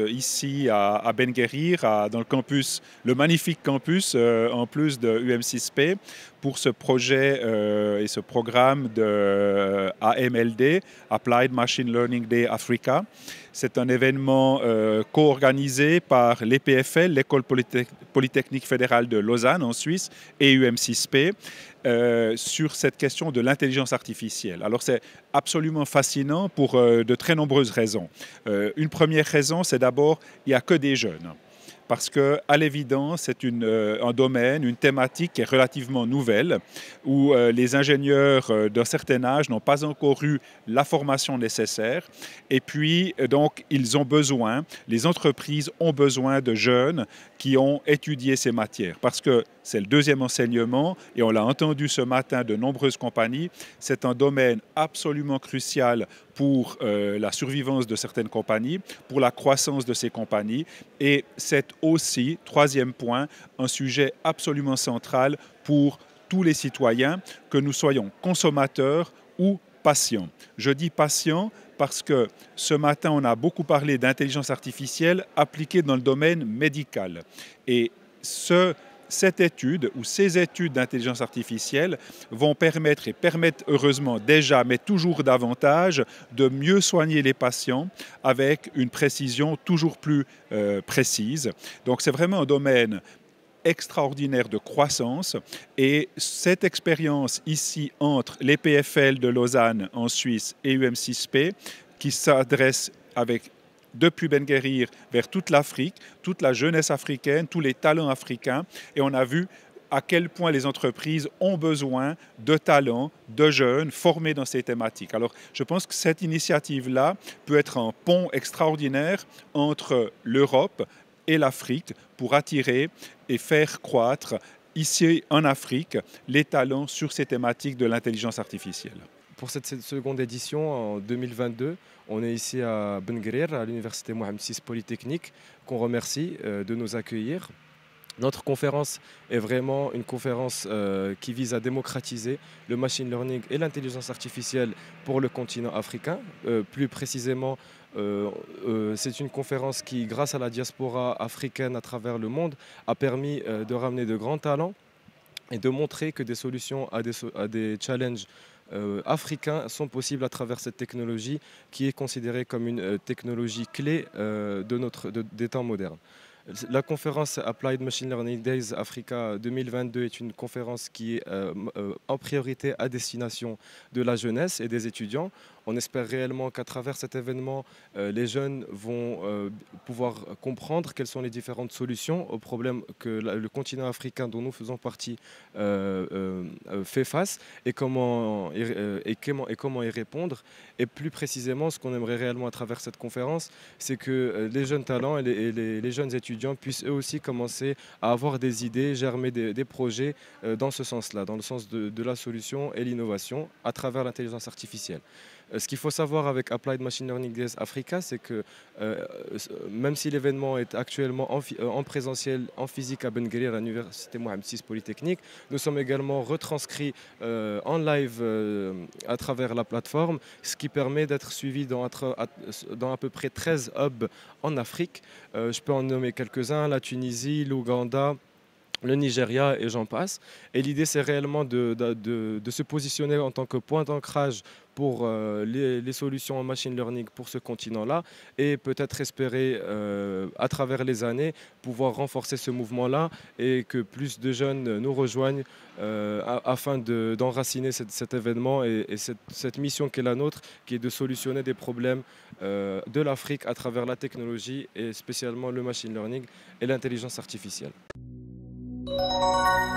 ici à, Ben Guérir, dans le campus, le magnifique campus euh, en plus de UM6P, pour ce projet euh, et ce programme de euh, AMLD, Applied Machine Learning Day Africa. C'est un événement co-organisé par l'EPFL, l'École Polytechnique Fédérale de Lausanne en Suisse, et UM6P. sur cette question de l'intelligence artificielle. Alors c'est absolument fascinant pour euh, de très nombreuses raisons. Euh, une première raison, c'est d'abord, il n'y a que des jeunes parce que à l'évidence, c'est euh, un domaine, une thématique qui est relativement nouvelle, où euh, les ingénieurs euh, d'un certain âge n'ont pas encore eu la formation nécessaire. Et puis, donc, ils ont besoin, les entreprises ont besoin de jeunes qui ont étudié ces matières, parce que c'est le deuxième enseignement, et on l'a entendu ce matin de nombreuses compagnies, c'est un domaine absolument crucial pour euh, la survivance de certaines compagnies, pour la croissance de ces compagnies. Et c'est aussi, troisième point, un sujet absolument central pour tous les citoyens, que nous soyons consommateurs ou patients. Je dis patients parce que ce matin, on a beaucoup parlé d'intelligence artificielle appliquée dans le domaine médical. Et ce cette étude ou ces études d'intelligence artificielle vont permettre et permettent heureusement déjà, mais toujours davantage, de mieux soigner les patients avec une précision toujours plus euh, précise. Donc c'est vraiment un domaine extraordinaire de croissance. Et cette expérience ici entre les PFL de Lausanne en Suisse et UM6P, qui s'adresse avec depuis Ben Guérir vers toute l'Afrique, toute la jeunesse africaine, tous les talents africains. Et on a vu à quel point les entreprises ont besoin de talents, de jeunes formés dans ces thématiques. Alors, je pense que cette initiative-là peut être un pont extraordinaire entre l'Europe et l'Afrique pour attirer et faire croître ici en Afrique les talents sur ces thématiques de l'intelligence artificielle pour cette seconde édition en 2022. On est ici à Bengrir, à l'université Mohamed VI Polytechnique, qu'on remercie euh, de nous accueillir. Notre conférence est vraiment une conférence euh, qui vise à démocratiser le machine learning et l'intelligence artificielle pour le continent africain. Euh, plus précisément, c'est une conférence qui, grâce à la diaspora africaine à travers le monde, a permis de ramener de grands talents et de montrer que des solutions à des, à des challenges euh, africains sont possibles à travers cette technologie qui est considérée comme une euh, technologie clé euh, de notre, des temps modernes. La conférence Applied Machine Learning Days Africa 2022 est une conférence qui est euh, euh, en priorité à destination de la jeunesse et des étudiants. On espère réellement qu'à travers cet événement, euh, les jeunes vont pouvoir comprendre quelles sont les différentes solutions aux problèmes que le continent africain dont nous faisons partie fait face et comment y, et comment, y répondre. Et plus précisément, ce qu'on aimerait réellement à travers cette conférence, c'est que les jeunes talents et les jeunes étudiants puissent eux aussi commencer à avoir des idées, germer des, projets euh, dans ce sens-là, dans le sens de la solution et l'innovation à travers l'intelligence artificielle. Euh, ce qu'il faut savoir avec Applied Machine Learning Days Africa, c'est que euh, euh, même si l'événement est actuellement en, présentiel, en physique à Ben à l'Université Mohamed VI Polytechnique, nous sommes également retranscrits en live à travers la plateforme, ce qui permet d'être suivi dans, dans, à peu près 13 hubs en Afrique. je peux en nommer quelques-uns, la Tunisie, l'Ouganda, le Nigeria et j'en passe. Et l'idée, c'est réellement de, se positionner en tant que point d'ancrage pour euh, les, solutions en machine learning pour ce continent-là et peut-être espérer, euh, à travers les années, pouvoir renforcer ce mouvement-là et que plus de jeunes nous rejoignent euh, afin d'enraciner cet, événement et, cette, mission qui est la nôtre, qui est de solutionner des problèmes de l'Afrique à travers la technologie et spécialement le machine learning et l'intelligence artificielle. thank you